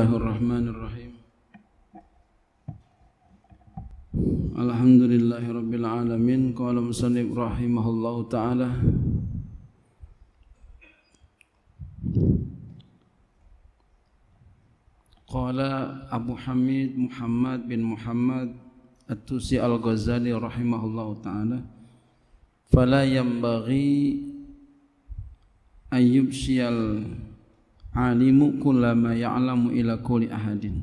الله الرحمن الرحيم الحمد لله رب العالمين قال مسلم رحمه الله تعالى قال أبو حميد محمد بن محمد التوسي الغزالي رحمه الله تعالى فلا ينبغي أن يبشي alimu kullama ya'lamu ila kulli ahadin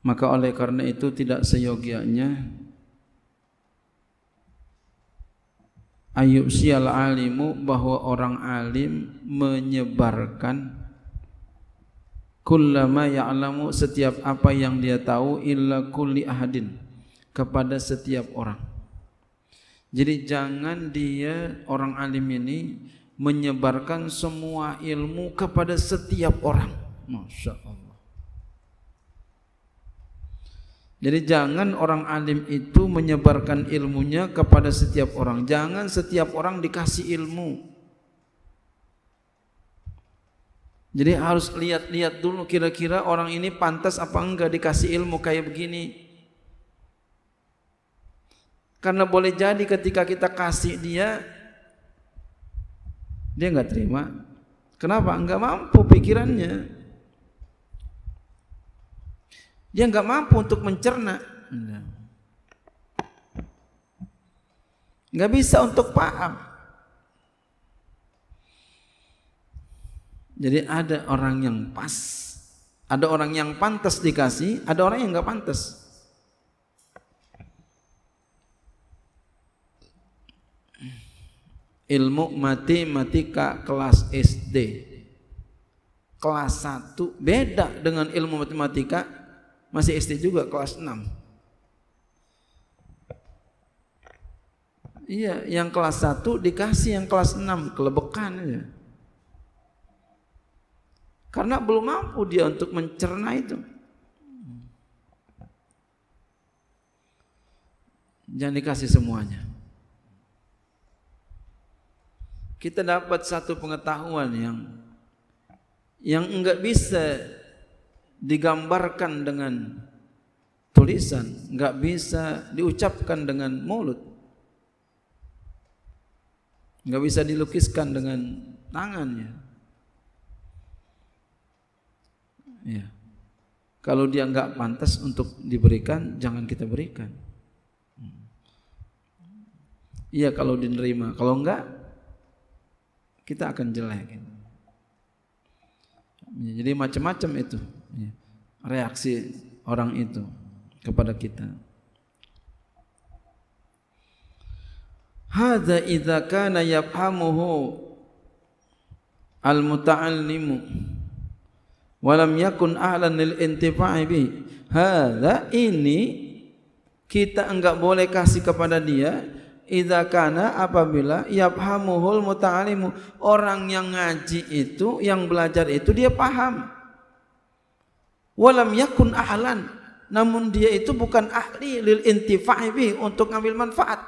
maka oleh karena itu tidak seyogianya ayub sial alimu bahwa orang alim menyebarkan kullama ya'lamu setiap apa yang dia tahu illa kulli ahadin kepada setiap orang jadi jangan dia orang alim ini menyebarkan semua ilmu kepada setiap orang. Masya Allah. Jadi jangan orang alim itu menyebarkan ilmunya kepada setiap orang. Jangan setiap orang dikasih ilmu. Jadi harus lihat-lihat dulu kira-kira orang ini pantas apa enggak dikasih ilmu kayak begini. Karena boleh jadi ketika kita kasih dia dia nggak terima. Kenapa? Nggak mampu pikirannya. Dia nggak mampu untuk mencerna. Nggak bisa untuk paham. Jadi ada orang yang pas, ada orang yang pantas dikasih, ada orang yang nggak pantas. ilmu matematika kelas SD kelas 1 beda dengan ilmu matematika masih SD juga kelas 6 Iya, yang kelas 1 dikasih yang kelas 6 kelebekan ya Karena belum mampu dia untuk mencerna itu. Jangan dikasih semuanya. kita dapat satu pengetahuan yang yang enggak bisa digambarkan dengan tulisan, enggak bisa diucapkan dengan mulut. Enggak bisa dilukiskan dengan tangannya. Ya. Kalau dia enggak pantas untuk diberikan, jangan kita berikan. Hmm. Iya kalau diterima, kalau enggak kita akan jelek. Ya, jadi macam-macam itu ya, reaksi orang itu kepada kita. Hada idza kana yafhamuhu al-muta'allimu wa lam yakun ahlan lil intifa'i bi. Hadza ini kita enggak boleh kasih kepada dia Iza kana apabila yafhamuhul muta'alimu orang yang ngaji itu yang belajar itu dia paham walam yakun ahlan namun dia itu bukan ahli lil intifa'ibi untuk ngambil manfaat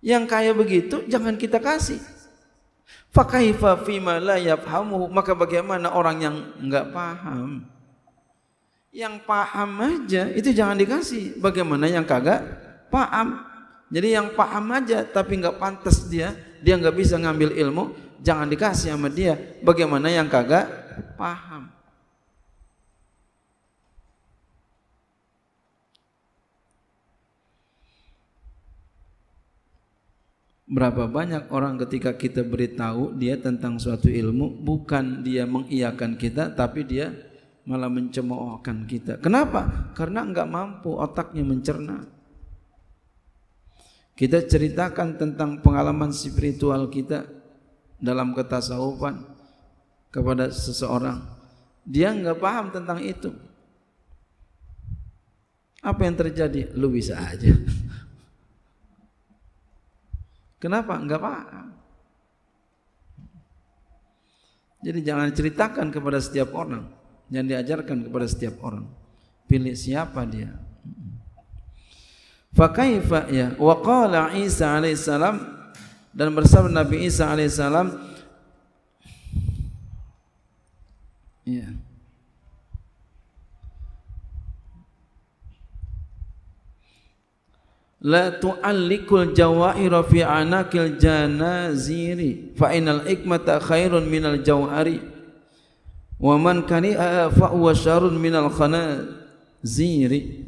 yang kaya begitu jangan kita kasih fakaifa fima la yafhamuhu maka bagaimana orang yang enggak paham yang paham aja itu jangan dikasih bagaimana yang kagak paham jadi yang paham aja tapi nggak pantas dia, dia nggak bisa ngambil ilmu, jangan dikasih sama dia. Bagaimana yang kagak paham? Berapa banyak orang ketika kita beritahu dia tentang suatu ilmu, bukan dia mengiyakan kita, tapi dia malah mencemoohkan kita. Kenapa? Karena nggak mampu otaknya mencerna. Kita ceritakan tentang pengalaman spiritual kita dalam ketasawufan kepada seseorang. Dia nggak paham tentang itu. Apa yang terjadi? Lu bisa aja. Kenapa? Enggak paham. Jadi jangan ceritakan kepada setiap orang, jangan diajarkan kepada setiap orang. Pilih siapa dia, Fakaifa ya wa qala Isa alaihi salam dan bersama Nabi Isa alaihi salam ya La tu'allikul jawahira fi anakil janaziri fa inal ikmata khairun minal jawari wa man kani fa huwa syarrun minal khanaziri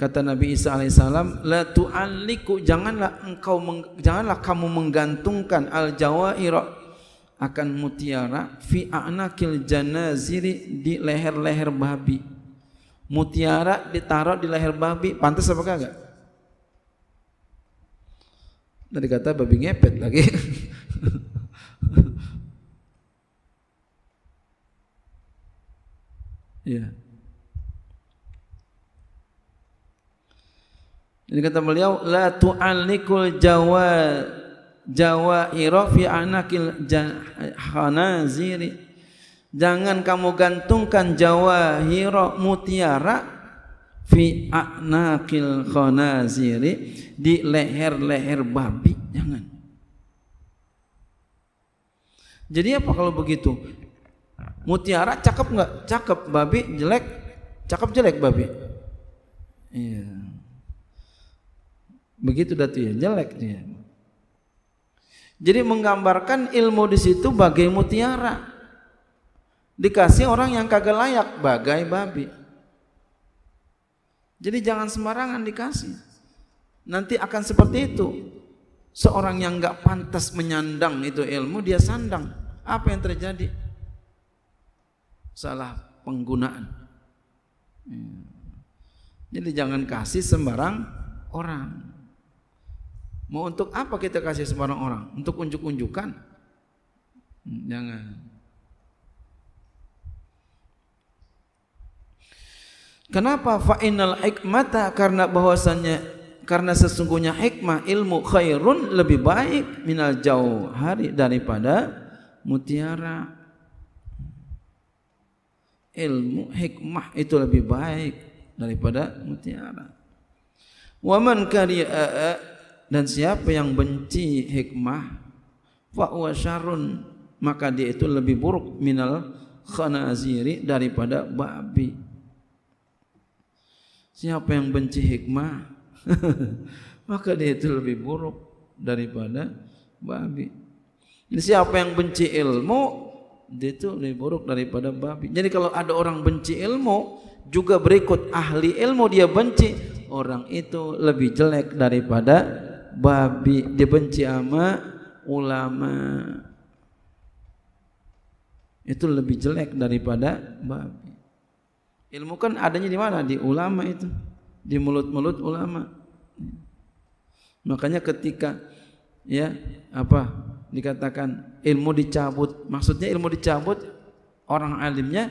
Kata Nabi Isa alaihissalam, la tu'alliku janganlah engkau janganlah kamu menggantungkan al jawair akan mutiara fi anakil janaziri di leher-leher babi. Mutiara ditaruh di leher babi, pantas apa kagak? Dari kata babi ngepet lagi. ya. yeah. Jadi kata beliau la tu'alikul jawa jawaira fi anakil hanaziri. Jangan kamu gantungkan hiro mutiara fi anakil khanaziri di leher-leher babi. Jangan. Jadi apa kalau begitu? Mutiara cakep nggak? Cakep babi jelek. Cakep jelek babi. Iya. Yeah. Begitu ya, jelek dia. Jadi menggambarkan ilmu di situ bagai mutiara. Dikasih orang yang kagak layak bagai babi. Jadi jangan sembarangan dikasih. Nanti akan seperti itu. Seorang yang nggak pantas menyandang itu ilmu dia sandang. Apa yang terjadi? Salah penggunaan. Iya. Jadi jangan kasih sembarang orang. Mau untuk apa kita kasih sembarang orang? Untuk unjuk unjukkan hmm, Jangan. Kenapa fa'inal hikmata? Karena bahwasannya karena sesungguhnya hikmah ilmu khairun lebih baik minal jauh hari daripada mutiara ilmu hikmah itu lebih baik daripada mutiara waman kari dan siapa yang benci hikmah fa maka dia itu lebih buruk minal khanaziri daripada babi siapa yang benci hikmah maka dia itu lebih buruk daripada babi jadi siapa yang benci ilmu dia itu lebih buruk daripada babi jadi kalau ada orang benci ilmu juga berikut ahli ilmu dia benci orang itu lebih jelek daripada babi dibenci ama ulama itu lebih jelek daripada babi ilmu kan adanya di mana di ulama itu di mulut-mulut ulama makanya ketika ya apa dikatakan ilmu dicabut maksudnya ilmu dicabut orang alimnya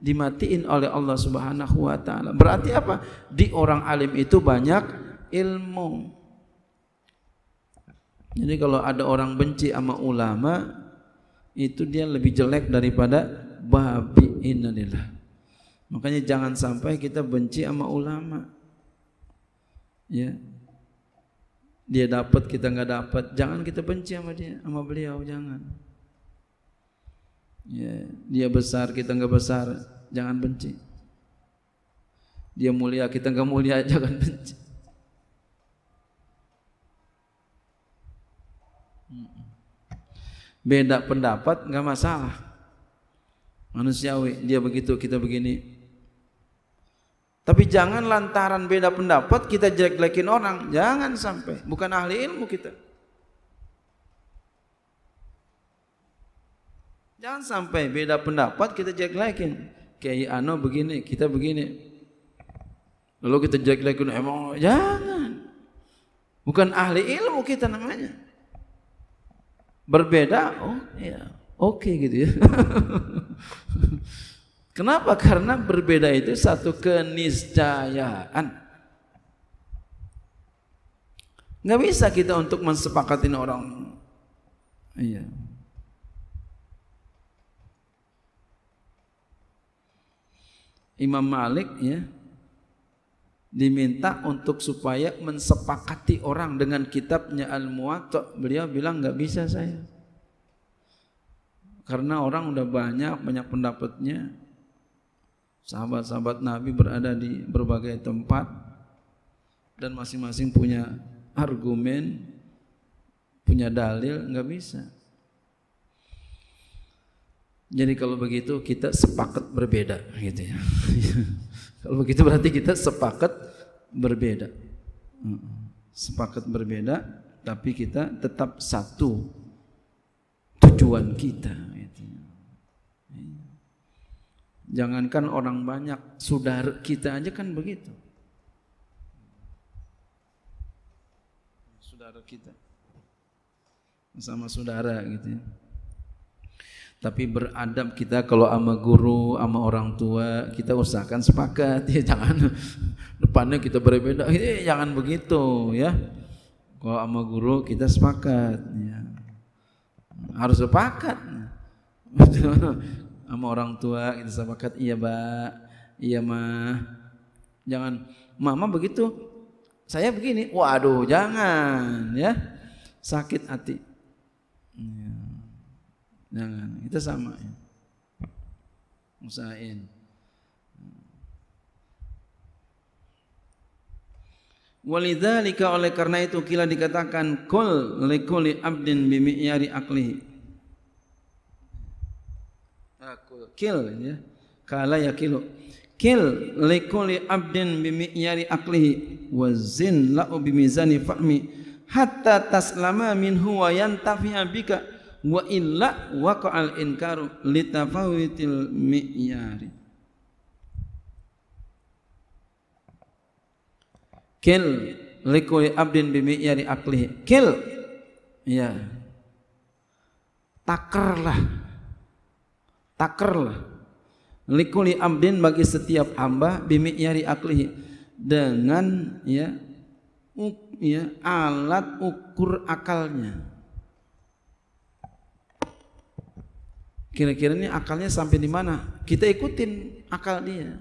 dimatiin oleh Allah Subhanahu wa taala. Berarti apa? Di orang alim itu banyak ilmu. Jadi kalau ada orang benci sama ulama itu dia lebih jelek daripada babi innalillah. Makanya jangan sampai kita benci sama ulama. Ya. Dia dapat kita nggak dapat, jangan kita benci sama dia, sama beliau jangan. Ya, dia besar kita nggak besar, jangan benci. Dia mulia kita nggak mulia, jangan benci. beda pendapat nggak masalah manusiawi dia begitu kita begini tapi jangan lantaran beda pendapat kita jelek-jelekin orang jangan sampai bukan ahli ilmu kita jangan sampai beda pendapat kita jelek-jelekin kayak Ano begini kita begini lalu kita jelek-jelekin emang jangan bukan ahli ilmu kita namanya berbeda oh ya oke okay, gitu ya kenapa karena berbeda itu satu keniscayaan nggak bisa kita untuk mensepakatin orang iya Imam Malik ya diminta untuk supaya mensepakati orang dengan kitabnya Al-Muwatta. Beliau bilang nggak bisa saya. Karena orang udah banyak banyak pendapatnya. Sahabat-sahabat Nabi berada di berbagai tempat dan masing-masing punya argumen, punya dalil, nggak bisa. Jadi kalau begitu kita sepakat berbeda gitu ya. kalau begitu berarti kita sepakat berbeda. Sepakat berbeda, tapi kita tetap satu tujuan kita. Gitu. Jangankan orang banyak, saudara kita aja kan begitu. Saudara kita sama saudara gitu ya. Tapi beradab kita kalau sama guru, sama orang tua, kita usahakan sepakat ya jangan depannya kita berbeda eh, jangan begitu ya kalau sama guru kita sepakat ya. harus sepakat sama orang tua kita sepakat iya mbak iya ma jangan mama begitu saya begini waduh jangan ya sakit hati ya. jangan kita sama ya. usahain Walidzalika oleh karena itu kila dikatakan kul likuli abdin bimi'yari aklihi. Akul ah, kil ya. Kala yakilu. Kil likuli abdin bimi'yari aklihi wa zin la'u bimizani fahmi hatta taslama minhu wa yantafi'a bika wa illa waqa'al inkaru litafawitil mi'yari. Kil likuli abdin yari akli. Kil. Ya. Takerlah. Takerlah. Likuli abdin bagi setiap hamba yari akli dengan ya uk, ya alat ukur akalnya. Kira-kira ini akalnya sampai di mana? Kita ikutin akal dia.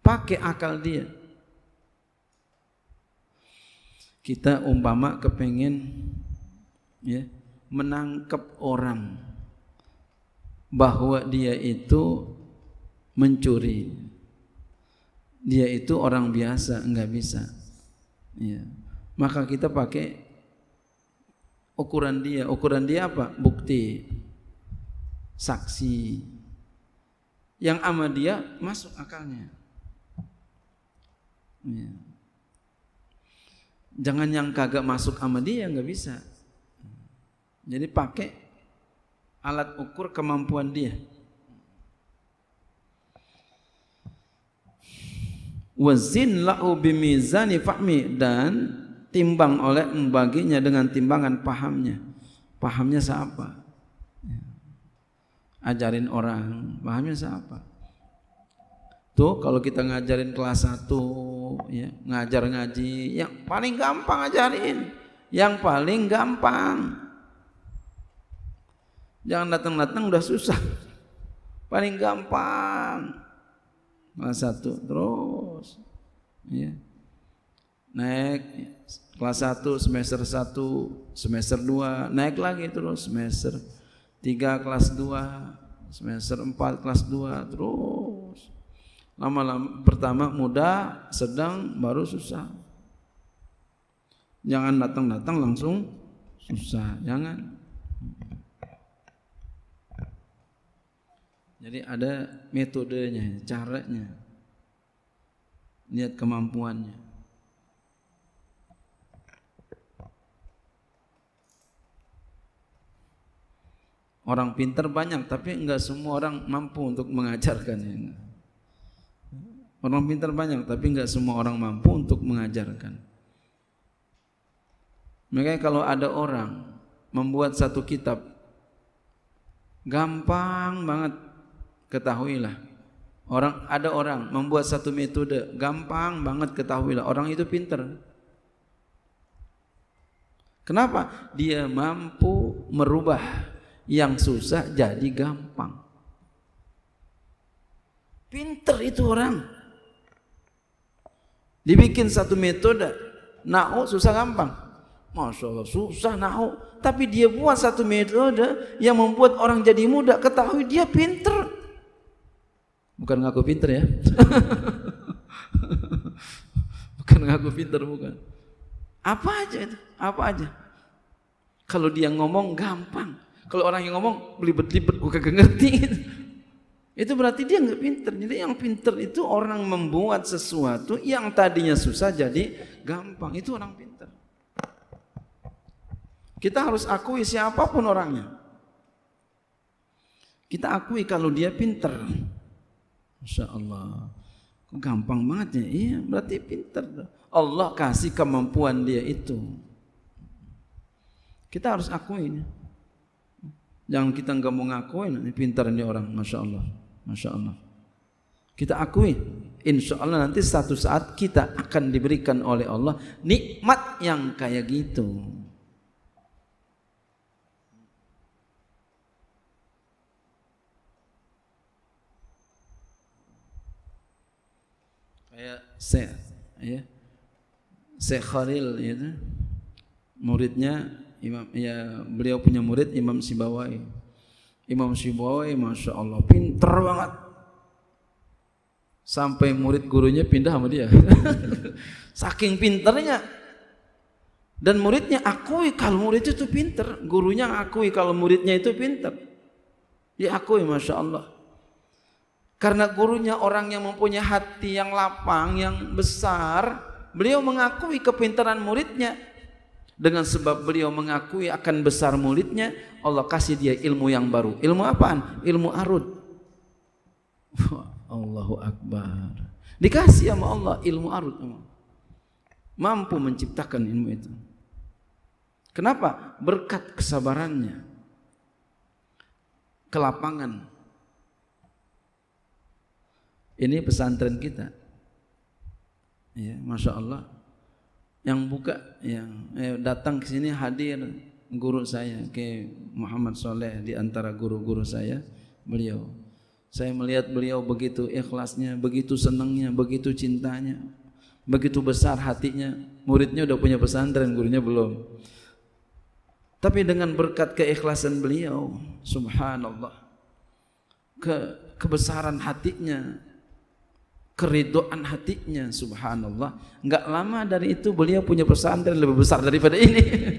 Pakai akal dia kita umpama kepengen ya menangkap orang bahwa dia itu mencuri dia itu orang biasa enggak bisa ya. maka kita pakai ukuran dia ukuran dia apa bukti saksi yang ama dia masuk akalnya ya. Jangan yang kagak masuk sama dia nggak bisa. Jadi pakai alat ukur kemampuan dia. Wazin lau bimizani fahmi dan timbang oleh membaginya dengan timbangan pahamnya. Pahamnya siapa? Ajarin orang, pahamnya siapa? Tuh kalau kita ngajarin kelas 1 ya, ngajar ngaji, yang paling gampang ajarin. Yang paling gampang. Jangan datang-datang udah susah. Paling gampang. Kelas 1 terus. Ya. Naik kelas 1 semester 1, semester 2, naik lagi terus semester 3 kelas 2, semester 4 kelas 2 terus lama-lama pertama mudah sedang, baru susah. Jangan datang-datang langsung susah, jangan. Ya Jadi ada metodenya, caranya. Lihat kemampuannya. Orang pintar banyak, tapi enggak semua orang mampu untuk mengajarkannya. Orang pintar banyak, tapi nggak semua orang mampu untuk mengajarkan. Makanya kalau ada orang membuat satu kitab, gampang banget ketahuilah. Orang ada orang membuat satu metode, gampang banget ketahuilah. Orang itu pinter. Kenapa? Dia mampu merubah yang susah jadi gampang. Pinter itu orang. Dibikin satu metode, nau susah gampang. Masya Allah susah nau. Tapi dia buat satu metode yang membuat orang jadi muda ketahui dia pinter. Bukan ngaku pinter ya. bukan ngaku pinter bukan. Apa aja itu? Apa aja? Kalau dia ngomong gampang. Kalau orang yang ngomong belibet-libet bukan kagak ngerti. Itu berarti dia nggak pinter. Jadi yang pinter itu orang membuat sesuatu yang tadinya susah jadi gampang. Itu orang pinter. Kita harus akui siapapun orangnya. Kita akui kalau dia pinter. Masya Allah. gampang banget ya? Iya berarti pinter. Allah kasih kemampuan dia itu. Kita harus akui. Jangan kita nggak mau ngakuin, pinter ini orang, masya Allah. Masya Allah. Kita akui, insya Allah nanti satu saat kita akan diberikan oleh Allah nikmat yang kayak gitu. Kayak saya, ya. Syekh Khalil itu ya kan? muridnya Imam ya beliau punya murid Imam Sibawai. Imam Syibawi Masya Allah pinter banget sampai murid gurunya pindah sama dia saking pinternya dan muridnya akui kalau murid itu pinter gurunya akui kalau muridnya itu pinter dia ya akui Masya Allah karena gurunya orang yang mempunyai hati yang lapang, yang besar, beliau mengakui kepintaran muridnya dengan sebab beliau mengakui akan besar mulutnya, Allah kasih dia ilmu yang baru ilmu apaan ilmu arud Allahu akbar dikasih sama Allah ilmu arud mampu menciptakan ilmu itu kenapa berkat kesabarannya kelapangan ini pesantren kita ya masya Allah yang buka yang eh, datang ke sini hadir guru saya ke Muhammad Soleh di antara guru-guru saya beliau saya melihat beliau begitu ikhlasnya begitu senangnya begitu cintanya begitu besar hatinya muridnya udah punya pesantren gurunya belum tapi dengan berkat keikhlasan beliau subhanallah ke kebesaran hatinya keridoan hatinya subhanallah nggak lama dari itu beliau punya pesantren lebih besar daripada ini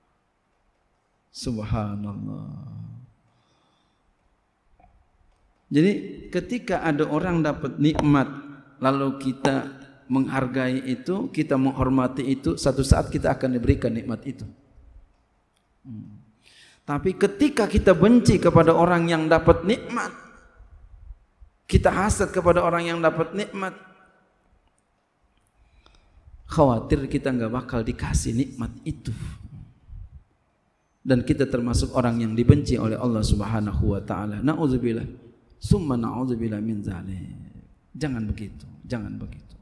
subhanallah jadi ketika ada orang dapat nikmat lalu kita menghargai itu kita menghormati itu satu saat kita akan diberikan nikmat itu hmm. tapi ketika kita benci kepada orang yang dapat nikmat kita hasad kepada orang yang dapat nikmat. Khawatir kita nggak bakal dikasih nikmat itu. Dan kita termasuk orang yang dibenci oleh Allah Subhanahu wa taala. Nauzubillah. Summa nauzubillah min zalim. Jangan begitu, jangan begitu.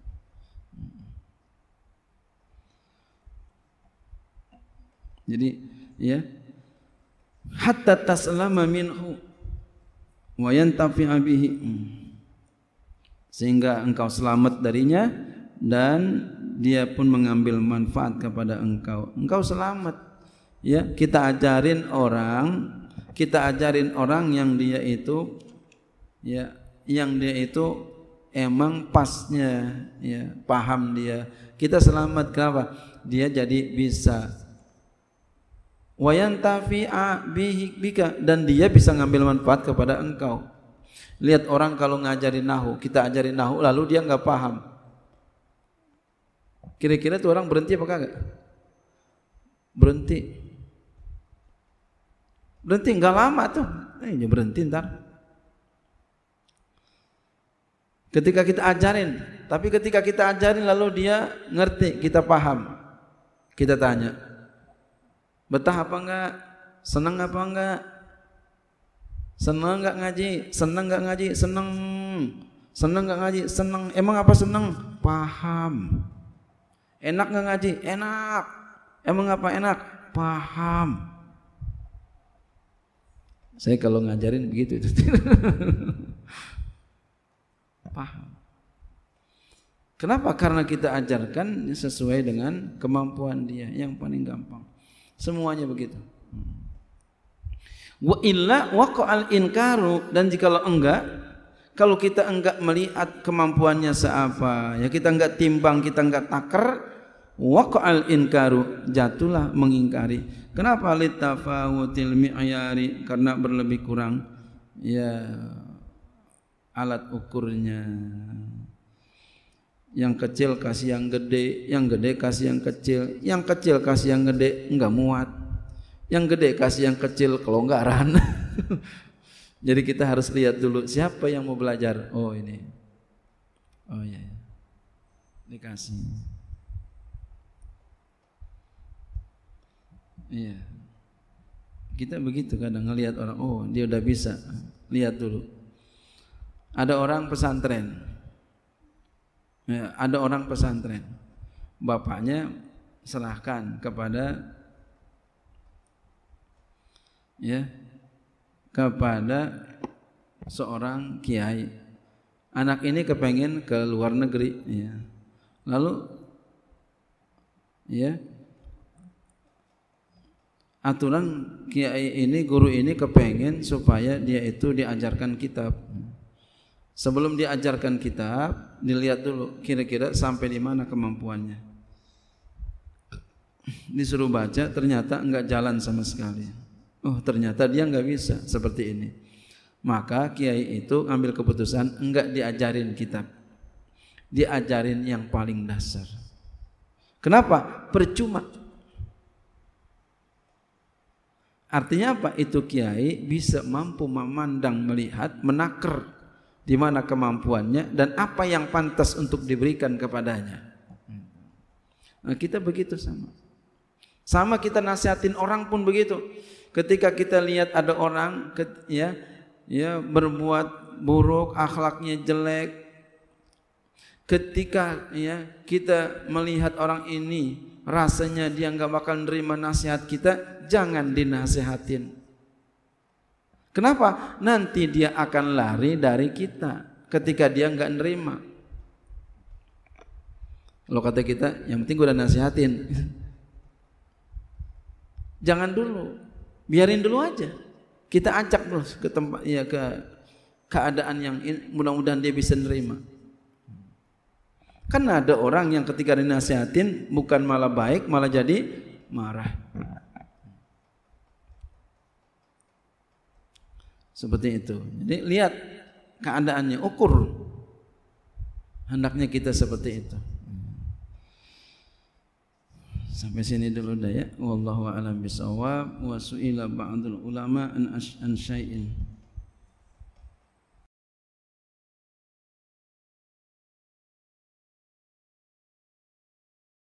Jadi ya hatta taslama minhu wa yantafi'a bihi. Hmm sehingga engkau selamat darinya dan dia pun mengambil manfaat kepada engkau. Engkau selamat. Ya, kita ajarin orang, kita ajarin orang yang dia itu ya, yang dia itu emang pasnya ya, paham dia. Kita selamat kenapa? Dia jadi bisa wayantafi'a bika dan dia bisa ngambil manfaat kepada engkau. Lihat orang kalau ngajarin nahu, kita ajarin nahu lalu dia nggak paham. Kira-kira tuh orang berhenti apa kagak? Berhenti. Berhenti nggak lama tuh. Eh, ya berhenti ntar. Ketika kita ajarin, tapi ketika kita ajarin lalu dia ngerti, kita paham. Kita tanya, betah apa enggak? Senang apa enggak? senang nggak ngaji? senang nggak ngaji? senang Seneng nggak ngaji? senang Emang apa senang Paham. Enak nggak ngaji? Enak. Emang apa enak? Paham. Saya kalau ngajarin begitu itu. Paham. Kenapa? Karena kita ajarkan sesuai dengan kemampuan dia yang paling gampang. Semuanya begitu. Hmm. Wa illa al inkaru dan jikalau enggak kalau kita enggak melihat kemampuannya seapa, ya kita enggak timbang, kita enggak taker, al inkaru, jatuhlah mengingkari. Kenapa litafawutil mi'yari? Karena berlebih kurang ya alat ukurnya. Yang kecil kasih yang gede, yang gede kasih yang kecil, yang kecil kasih yang gede, enggak muat. Yang gede kasih yang kecil, kelonggaran Jadi kita harus lihat dulu siapa yang mau belajar. Oh ini. Oh iya, iya. Dikasih. Iya. Kita begitu kadang ngelihat orang, oh dia udah bisa. Lihat dulu. Ada orang pesantren. Ya, ada orang pesantren. Bapaknya serahkan kepada ya kepada seorang kiai. Anak ini kepengen ke luar negeri, ya. Lalu ya aturan kiai ini guru ini kepengen supaya dia itu diajarkan kitab. Sebelum diajarkan kitab, dilihat dulu kira-kira sampai di mana kemampuannya. Disuruh baca ternyata enggak jalan sama sekali oh ternyata dia nggak bisa seperti ini maka kiai itu ambil keputusan enggak diajarin kitab diajarin yang paling dasar kenapa percuma artinya apa itu kiai bisa mampu memandang melihat menaker di mana kemampuannya dan apa yang pantas untuk diberikan kepadanya nah, kita begitu sama sama kita nasihatin orang pun begitu Ketika kita lihat ada orang ya ya berbuat buruk, akhlaknya jelek. Ketika ya kita melihat orang ini rasanya dia nggak bakal nerima nasihat kita, jangan dinasehatin. Kenapa? Nanti dia akan lari dari kita ketika dia nggak nerima. Kalau kata kita, yang penting gue udah nasihatin. Jangan dulu, biarin dulu aja kita acak terus ke tempat ya ke keadaan yang mudah-mudahan dia bisa nerima kan ada orang yang ketika dinasihatin bukan malah baik malah jadi marah seperti itu jadi lihat keadaannya ukur hendaknya kita seperti itu Sampai sini dulu ya, Wallahu a'lam bishawab Wa su'ila ba'dul ulama an, an syai'in.